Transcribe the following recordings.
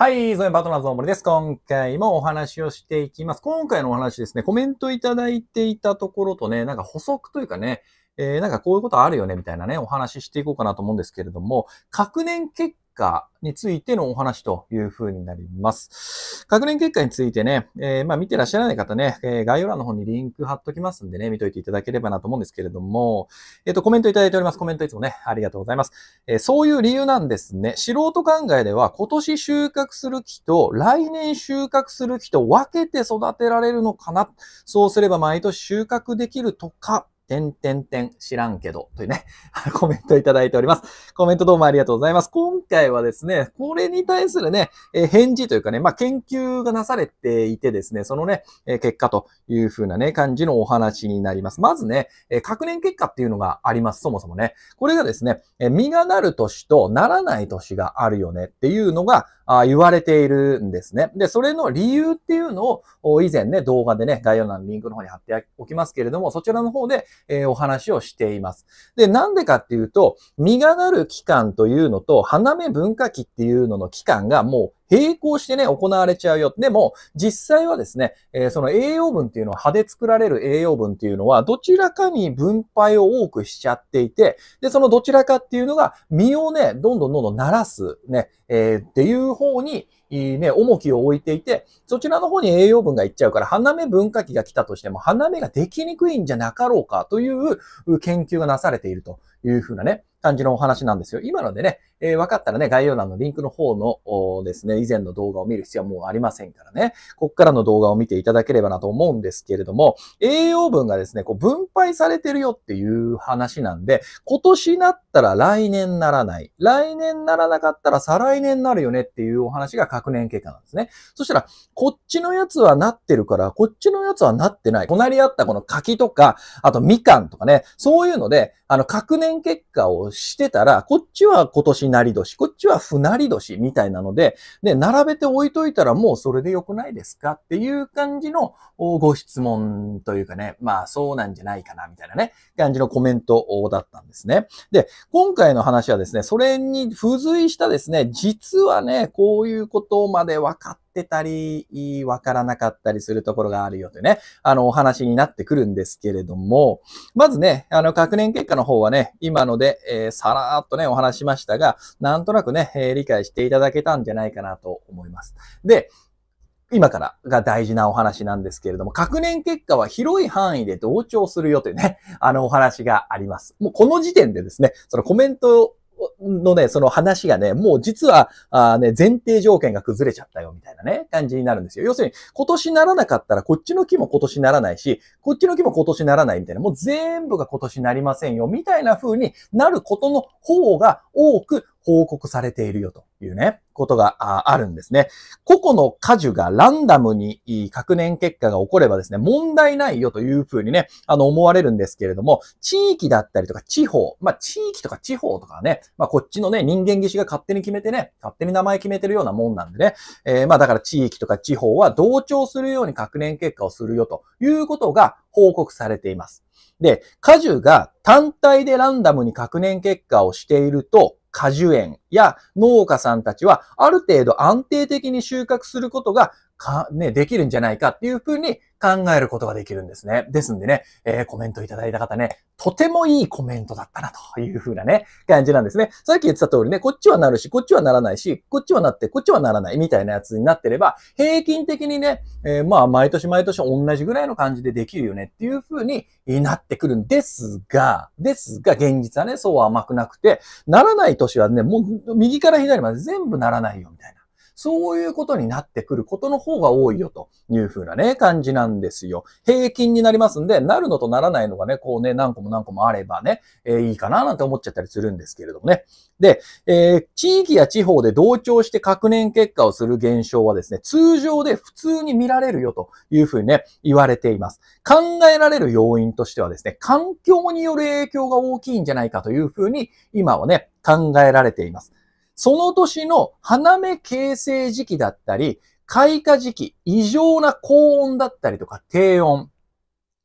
はい、ゾエンパートナーズの森です。今回もお話をしていきます。今回のお話ですね、コメントいただいていたところとね、なんか補足というかね、えー、なんかこういうことあるよね、みたいなね、お話ししていこうかなと思うんですけれども、各年結果についてのお話という風になります。確認結果についてね、えー、まあ見てらっしゃらない方ね、えー、概要欄の方にリンク貼っときますんでね、見といていただければなと思うんですけれども、えっ、ー、と、コメントいただいております。コメントいつもね、ありがとうございます。えー、そういう理由なんですね。素人考えでは今年収穫する木と来年収穫する木と分けて育てられるのかな。そうすれば毎年収穫できるとか、てんてんてん知らんけどというね、コメントいただいております。コメントどうもありがとうございます。今回はですね、これに対するね、え返事というかね、まあ、研究がなされていてですね、そのね、え結果というふうなね、感じのお話になります。まずね、え確認結果っていうのがあります。そもそもね。これがですね、え実がなる年とならない年があるよねっていうのがあ言われているんですね。で、それの理由っていうのを以前ね、動画でね、概要欄のリンクの方に貼っておきますけれども、そちらの方でえー、お話をしています。で、なんでかっていうと、実がなる期間というのと、花芽分化期っていうのの期間がもう並行してね、行われちゃうよ。でも、実際はですね、えー、その栄養分っていうのは、葉で作られる栄養分っていうのは、どちらかに分配を多くしちゃっていて、で、そのどちらかっていうのが、身をね、どんどんどんどん鳴らす、ね、えー、っていう方に、いいね、重きを置いていて、そちらの方に栄養分がいっちゃうから、花芽分化器が来たとしても、花芽ができにくいんじゃなかろうかという研究がなされているというふうなね、感じのお話なんですよ。今のでね、えー、分かったらね、概要欄のリンクの方のですね、以前の動画を見る必要はもうありませんからね、こっからの動画を見ていただければなと思うんですけれども、栄養分がですね、こう分配されてるよっていう話なんで、今年なったら来年ならない。来年ならなかったら再来年になるよねっていうお話が確年結果なんですね。そしたら、こっちのやつはなってるから、こっちのやつはなってない。隣り合ったこの柿とか、あとみかんとかね、そういうので、あの、確年結果をしてたら、こっちは今年なり年、こっちは不なり年みたいなので、で、並べて置いといたらもうそれで良くないですかっていう感じのご質問というかね、まあそうなんじゃないかなみたいなね、感じのコメントだったんですね。で、今回の話はですね、それに付随したですね、実はね、こういうことまで分かってってたり、わからなかったりするところがあるよってね、あの、お話になってくるんですけれども、まずね、あの、確認結果の方はね、今ので、えー、さらーっとね、お話しましたが、なんとなくね、えー、理解していただけたんじゃないかなと思います。で、今からが大事なお話なんですけれども、確認結果は広い範囲で同調するよというね、あのお話があります。もうこの時点でですね、そのコメントのね、その話がね、もう実は、あね、前提条件が崩れちゃったよ、みたいなね、感じになるんですよ。要するに、今年ならなかったら、こっちの木も今年ならないし、こっちの木も今年ならないみたいな、もう全部が今年なりませんよ、みたいな風になることの方が多く報告されているよと。いうね、ことがあるんですね。個々の果樹がランダムに確年結果が起こればですね、問題ないよというふうにね、あの思われるんですけれども、地域だったりとか地方、まあ地域とか地方とかね、まあこっちのね、人間技師が勝手に決めてね、勝手に名前決めてるようなもんなんでね、えー、まあだから地域とか地方は同調するように確年結果をするよということが報告されています。で、果樹が単体でランダムに確認結果をしていると、果樹園や農家さんたちはある程度安定的に収穫することがか、ね、できるんじゃないかっていうふうに考えることができるんですね。ですんでね、えー、コメントいただいた方ね、とてもいいコメントだったなというふうなね、感じなんですね。さっき言ってた通りね、こっちはなるし、こっちはならないし、こっちはなって、こっちはならないみたいなやつになってれば、平均的にね、えー、まあ、毎年毎年同じぐらいの感じでできるよねっていうふうになってくるんですが、ですが、現実はね、そうは甘くなくて、ならない年はね、もう右から左まで全部ならないよみたいな。そういうことになってくることの方が多いよという風なね、感じなんですよ。平均になりますんで、なるのとならないのがね、こうね、何個も何個もあればね、えー、いいかななんて思っちゃったりするんですけれどもね。で、えー、地域や地方で同調して確認結果をする現象はですね、通常で普通に見られるよという風にね、言われています。考えられる要因としてはですね、環境による影響が大きいんじゃないかという風に、今はね、考えられています。その年の花芽形成時期だったり、開花時期、異常な高温だったりとか低温、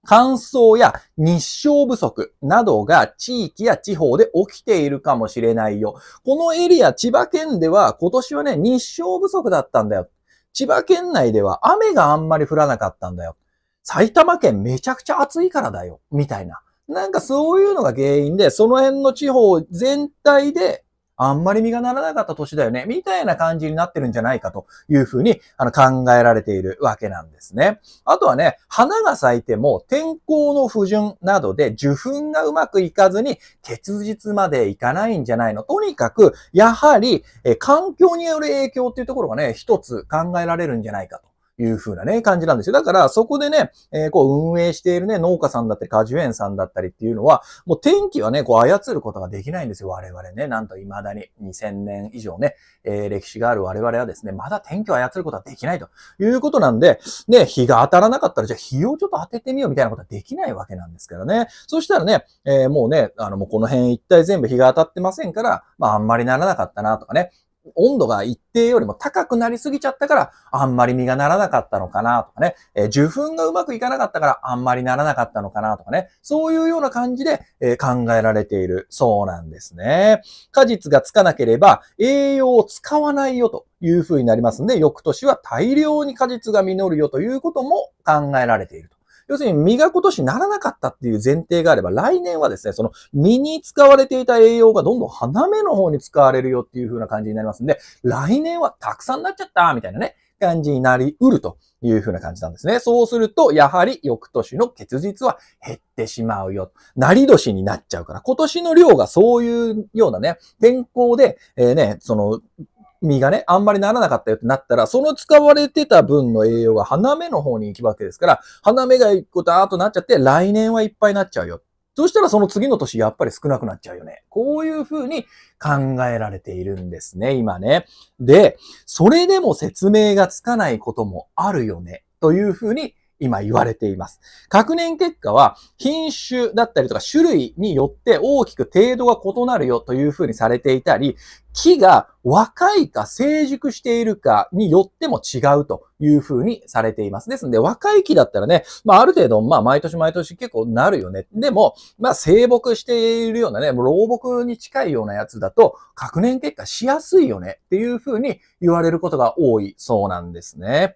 乾燥や日照不足などが地域や地方で起きているかもしれないよ。このエリア、千葉県では今年はね、日照不足だったんだよ。千葉県内では雨があんまり降らなかったんだよ。埼玉県めちゃくちゃ暑いからだよ。みたいな。なんかそういうのが原因で、その辺の地方全体であんまり実がならなかった年だよね、みたいな感じになってるんじゃないかというふうにあの考えられているわけなんですね。あとはね、花が咲いても天候の不順などで受粉がうまくいかずに結実までいかないんじゃないの。とにかく、やはり、え環境による影響っていうところがね、一つ考えられるんじゃないかと。いう風なね、感じなんですよ。だから、そこでね、えー、こう運営しているね、農家さんだったり、果樹園さんだったりっていうのは、もう天気はね、こう操ることができないんですよ。我々ね。なんと未だに2000年以上ね、えー、歴史がある我々はですね、まだ天気を操ることはできないということなんで、ね、日が当たらなかったら、じゃあ日をちょっと当ててみようみたいなことはできないわけなんですけどね。そしたらね、えー、もうね、あの、もうこの辺一体全部日が当たってませんから、まああんまりならなかったなとかね、温度が一定よりも高くなりすぎちゃったから、あんまり実がならなかったのかなとかね、えー、受粉がうまくいかなかったから、あんまりならなかったのかなとかね、そういうような感じで、えー、考えられているそうなんですね。果実がつかなければ、栄養を使わないよという風になりますんで、翌年は大量に果実が実るよということも考えられている要するに実が今年ならなかったっていう前提があれば、来年はですね、その実に使われていた栄養がどんどん花芽の方に使われるよっていう風な感じになりますんで、来年はたくさんなっちゃったみたいなね、感じになりうるという風な感じなんですね。そうすると、やはり翌年の結実は減ってしまうよ。なり年になっちゃうから、今年の量がそういうようなね、天候で、えー、ね、その、実がね、あんまりならなかったよってなったら、その使われてた分の栄養が花芽の方に行くわけですから、花芽が一個だーっとなっちゃって、来年はいっぱいになっちゃうよ。そしたらその次の年やっぱり少なくなっちゃうよね。こういう風に考えられているんですね、今ね。で、それでも説明がつかないこともあるよね、という風に今言われています。確認結果は品種だったりとか種類によって大きく程度が異なるよというふうにされていたり、木が若いか成熟しているかによっても違うというふうにされています。ですので、若い木だったらね、まあある程度、まあ毎年毎年結構なるよね。でも、まあ生木しているようなね、もう老木に近いようなやつだと、確認結果しやすいよねっていうふうに言われることが多いそうなんですね。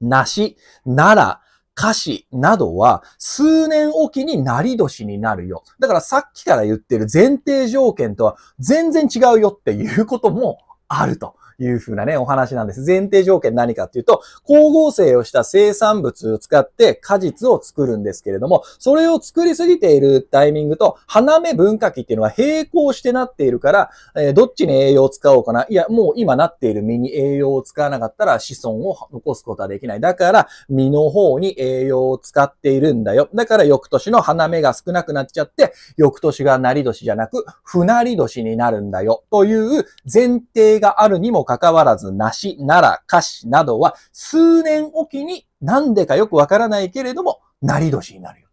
なし、なら、歌詞などは数年おきになり年になるよ。だからさっきから言ってる前提条件とは全然違うよっていうこともあると。いうふうなね、お話なんです。前提条件何かっていうと、光合成をした生産物を使って果実を作るんですけれども、それを作りすぎているタイミングと、花芽分化期っていうのは並行してなっているから、えー、どっちに栄養を使おうかな。いや、もう今なっている実に栄養を使わなかったら子孫を残すことはできない。だから、実の方に栄養を使っているんだよ。だから翌年の花芽が少なくなっちゃって、翌年がなり年じゃなく、不なり年になるんだよ。という前提があるにもかかわらず、梨、奈良、菓子などは数年おきになんでかよくわからないけれども、なり年になるよ。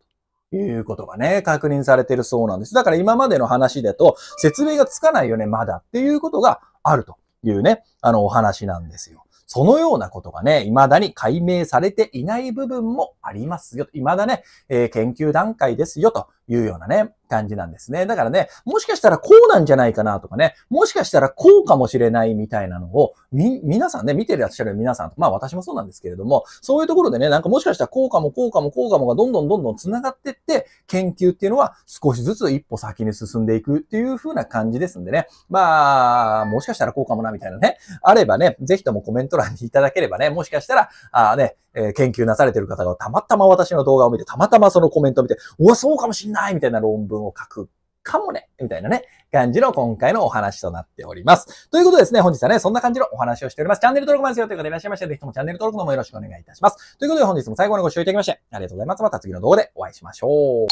ということがね、確認されてるそうなんです。だから今までの話だと、説明がつかないよね、まだっていうことがあるというね、あのお話なんですよ。そのようなことがね、未だに解明されていない部分もありますよ。未だね、えー、研究段階ですよというようなね、感じなんですね。だからね、もしかしたらこうなんじゃないかなとかね、もしかしたらこうかもしれないみたいなのを、み、皆さんね、見てらっしゃる皆さん、まあ私もそうなんですけれども、そういうところでね、なんかもしかしたらこうかもこうかもこうかもがどんどんどんどん繋がってって、研究っていうのは少しずつ一歩先に進んでいくっていう風な感じですんでね、まあ、もしかしたらこうかもなみたいなね、あればね、ぜひともコメント欄にいただければね、もしかしたら、あね、えー、研究なされてる方がたまたま私の動画を見て、たまたまそのコメントを見て、うわ、そうかもしんないないみたいな論文を書くかもね、みたいなね、感じの今回のお話となっております。ということでですね、本日はね、そんな感じのお話をしております。チャンネル登録もですよという方いらっしゃいましたら、ぜひともチャンネル登録の方もよろしくお願いいたします。ということで本日も最後までご視聴いただきまして、ありがとうございます。また次の動画でお会いしましょう。